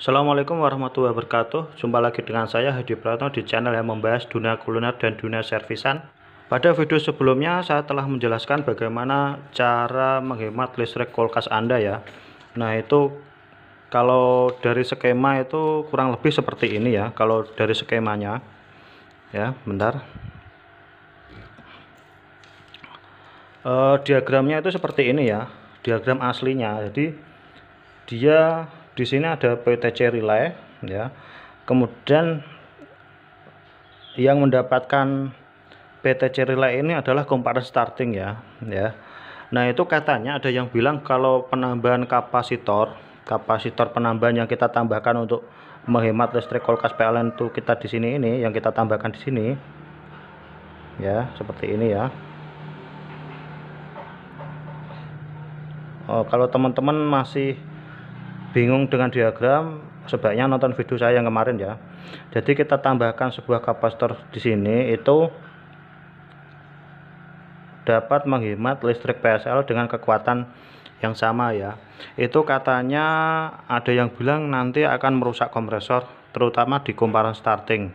Assalamualaikum warahmatullahi wabarakatuh Jumpa lagi dengan saya Hadi Pratno di channel yang membahas dunia kuliner dan dunia servisan pada video sebelumnya saya telah menjelaskan bagaimana cara menghemat listrik kulkas Anda ya. Nah itu kalau dari skema itu kurang lebih seperti ini ya. Kalau dari skemanya ya bentar. E, diagramnya itu seperti ini ya. Diagram aslinya. Jadi dia di sini ada PTC relay ya. Kemudian yang mendapatkan PT Cerila ini adalah komparan starting ya ya nah itu katanya ada yang bilang kalau penambahan kapasitor kapasitor penambahan yang kita tambahkan untuk menghemat listrik kulkas PLN itu kita di sini ini yang kita tambahkan di sini ya seperti ini ya oh, kalau teman-teman masih bingung dengan diagram sebaiknya nonton video saya yang kemarin ya jadi kita tambahkan sebuah kapasitor di sini itu dapat menghemat listrik PSL dengan kekuatan yang sama ya. Itu katanya ada yang bilang nanti akan merusak kompresor terutama di kumparan starting.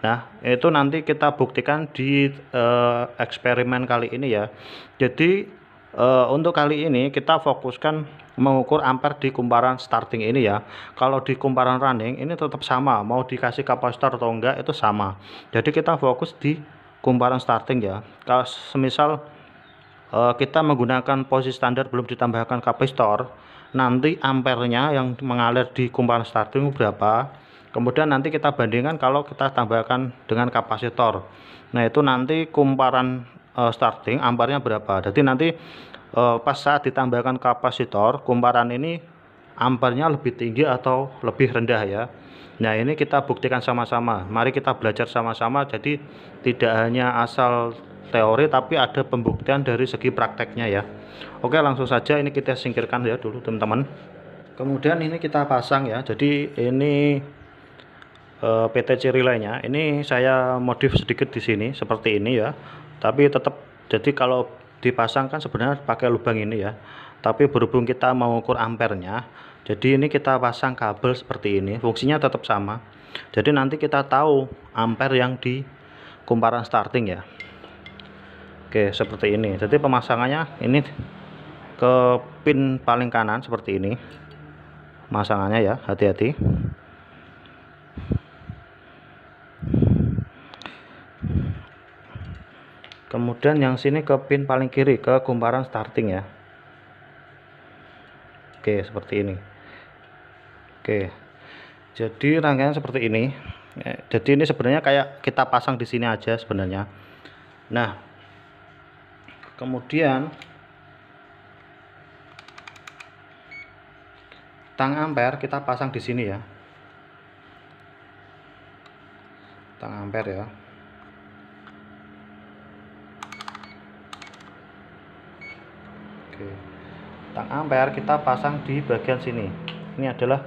Nah, itu nanti kita buktikan di uh, eksperimen kali ini ya. Jadi uh, untuk kali ini kita fokuskan mengukur ampere di kumparan starting ini ya. Kalau di kumparan running ini tetap sama, mau dikasih kapasitor atau enggak itu sama. Jadi kita fokus di kumparan starting ya kalau semisal uh, kita menggunakan posisi standar belum ditambahkan kapasitor nanti ampernya yang mengalir di kumparan starting berapa kemudian nanti kita bandingkan kalau kita tambahkan dengan kapasitor nah itu nanti kumparan uh, starting ampernya berapa jadi nanti uh, pas saat ditambahkan kapasitor kumparan ini ampernya lebih tinggi atau lebih rendah ya. Nah ini kita buktikan sama-sama. Mari kita belajar sama-sama. Jadi tidak hanya asal teori tapi ada pembuktian dari segi prakteknya ya. Oke langsung saja ini kita singkirkan ya dulu teman-teman. Kemudian ini kita pasang ya. Jadi ini e, eh, ciri lainnya Ini saya modif sedikit di sini seperti ini ya. Tapi tetap jadi kalau dipasangkan sebenarnya pakai lubang ini ya tapi berhubung kita mau ukur ampernya jadi ini kita pasang kabel seperti ini fungsinya tetap sama jadi nanti kita tahu ampere yang di kumparan starting ya Oke seperti ini jadi pemasangannya ini ke pin paling kanan seperti ini masangannya ya hati-hati kemudian yang sini ke pin paling kiri ke kumparan starting ya Oke, seperti ini. Oke. Jadi rangkaian seperti ini. Ya, jadi ini sebenarnya kayak kita pasang di sini aja sebenarnya. Nah, kemudian tang ampere kita pasang di sini ya. Tang ampere ya. Oke. Okay tang ampere kita pasang di bagian sini ini adalah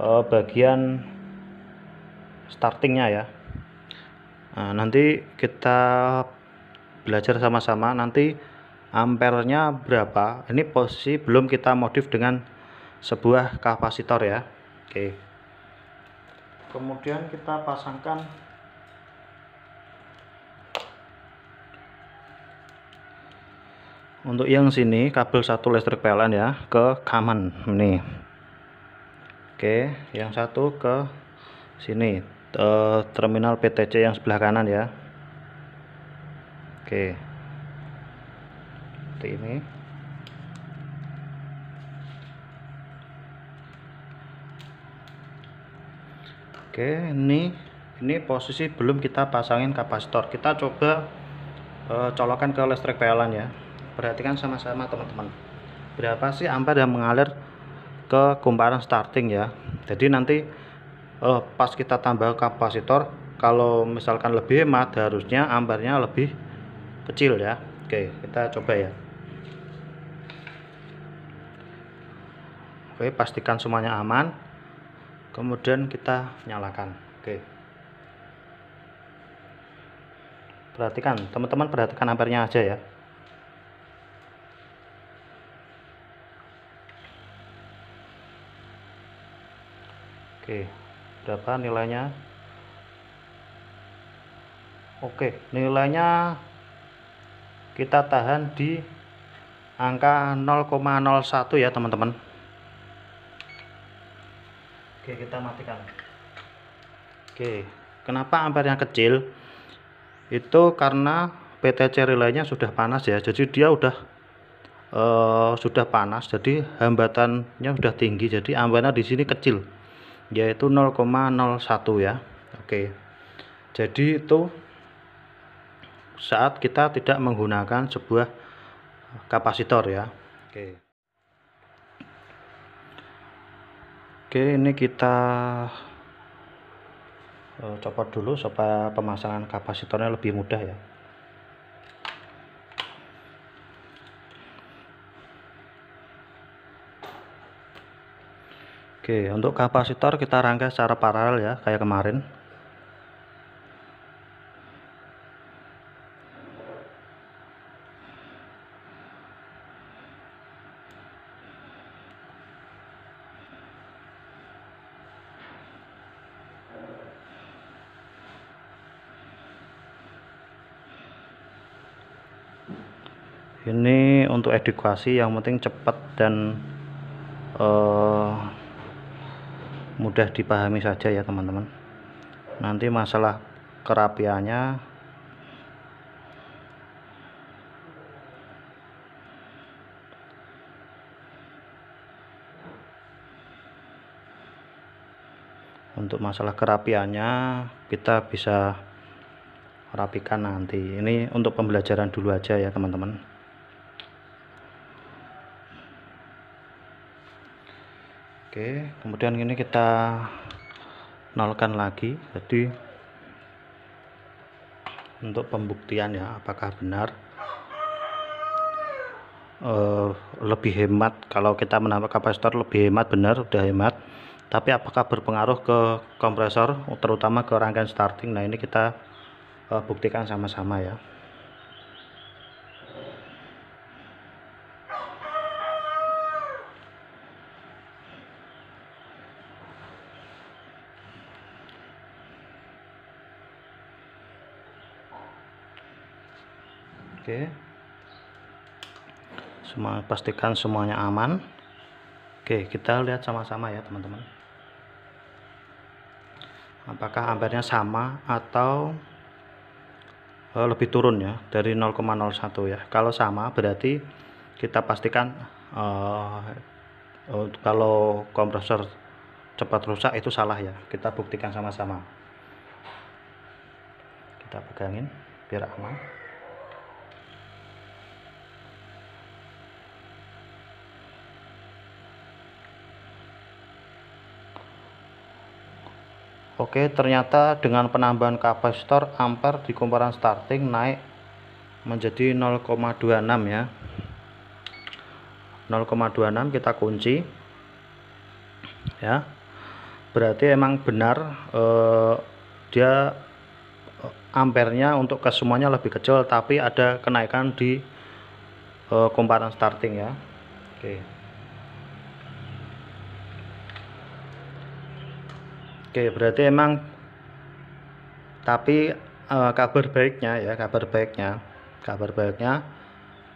uh, bagian startingnya ya nah, nanti kita belajar sama-sama nanti ampernya berapa ini posisi belum kita modif dengan sebuah kapasitor ya oke kemudian kita pasangkan untuk yang sini kabel satu listrik PLN ya ke kaman nih oke yang satu ke sini terminal PTC yang sebelah kanan ya oke seperti ini oke ini ini posisi belum kita pasangin kapasitor kita coba uh, colokan ke listrik PLN ya perhatikan sama-sama teman-teman berapa sih ampere yang mengalir ke kumparan starting ya jadi nanti eh, pas kita tambah kapasitor kalau misalkan lebih hemat harusnya ampernya lebih kecil ya oke kita coba ya oke pastikan semuanya aman kemudian kita nyalakan oke perhatikan teman-teman perhatikan ampernya aja ya Oke, berapa nilainya? Oke, nilainya kita tahan di angka 0,01 ya teman-teman. Oke, kita matikan. Oke, kenapa ampere yang kecil? Itu karena PTC relaynya sudah panas ya, jadi dia sudah uh, eh, sudah panas, jadi hambatannya sudah tinggi, jadi ampernya di sini kecil yaitu 0,01 ya Oke jadi itu saat kita tidak menggunakan sebuah kapasitor ya Oke Oke ini kita eh, copot dulu supaya pemasangan kapasitornya lebih mudah ya Oke, untuk kapasitor kita rangkai secara paralel ya, kayak kemarin. Ini untuk edukasi yang penting cepat dan uh, mudah dipahami saja ya teman-teman nanti masalah kerapiannya untuk masalah kerapiannya kita bisa rapikan nanti ini untuk pembelajaran dulu aja ya teman-teman oke kemudian ini kita nolkan lagi jadi untuk pembuktian ya apakah benar uh, lebih hemat kalau kita menambah kapasitor lebih hemat benar udah hemat tapi apakah berpengaruh ke kompresor terutama ke rangkaian starting nah ini kita uh, buktikan sama-sama ya oke semua pastikan semuanya aman oke kita lihat sama-sama ya teman-teman apakah ampernya sama atau eh, lebih turun ya dari 0,01 ya kalau sama berarti kita pastikan uh, kalau kompresor cepat rusak itu salah ya kita buktikan sama-sama kita pegangin biar aman Oke, ternyata dengan penambahan kapasitor ampere di komparan starting naik menjadi 0,26 ya. 0,26 kita kunci. Ya. Berarti emang benar eh, dia eh, ampernya untuk ke semuanya lebih kecil tapi ada kenaikan di eh, komparan starting ya. Oke. Oke, berarti emang tapi uh, kabar baiknya ya, kabar baiknya, kabar baiknya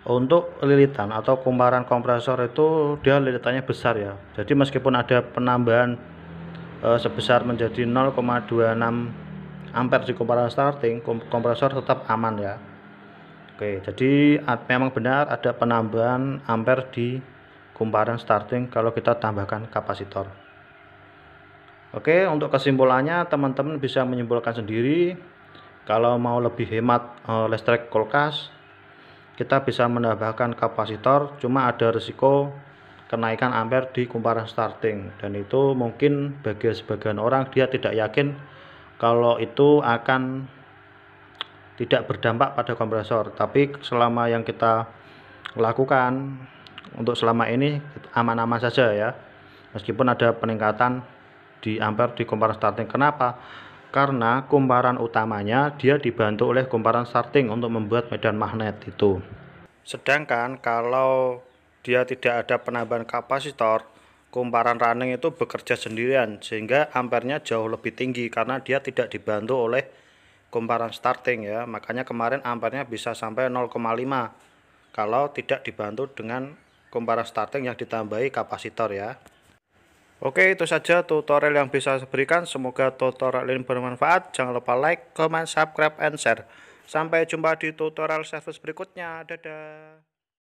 untuk lilitan atau kumparan kompresor itu dia lilitannya besar ya. Jadi meskipun ada penambahan uh, sebesar menjadi 0,26 ampere di kumparan starting, kompresor tetap aman ya. Oke, jadi memang benar ada penambahan ampere di kumparan starting kalau kita tambahkan kapasitor. Oke, untuk kesimpulannya teman-teman bisa menyimpulkan sendiri kalau mau lebih hemat e, listrik kulkas kita bisa menambahkan kapasitor cuma ada resiko kenaikan ampere di kumparan starting dan itu mungkin bagi sebagian orang dia tidak yakin kalau itu akan tidak berdampak pada kompresor tapi selama yang kita lakukan untuk selama ini aman-aman saja ya meskipun ada peningkatan di ampere di komparan starting. Kenapa? Karena kumparan utamanya dia dibantu oleh kumparan starting untuk membuat medan magnet itu. Sedangkan kalau dia tidak ada penambahan kapasitor, kumparan running itu bekerja sendirian sehingga ampernya jauh lebih tinggi karena dia tidak dibantu oleh kumparan starting ya makanya kemarin ampernya bisa sampai 0,5 kalau tidak dibantu dengan kumparan starting yang ditambahi kapasitor ya Oke itu saja tutorial yang bisa saya berikan semoga tutorial ini bermanfaat jangan lupa like, comment, subscribe, and share sampai jumpa di tutorial service berikutnya dadah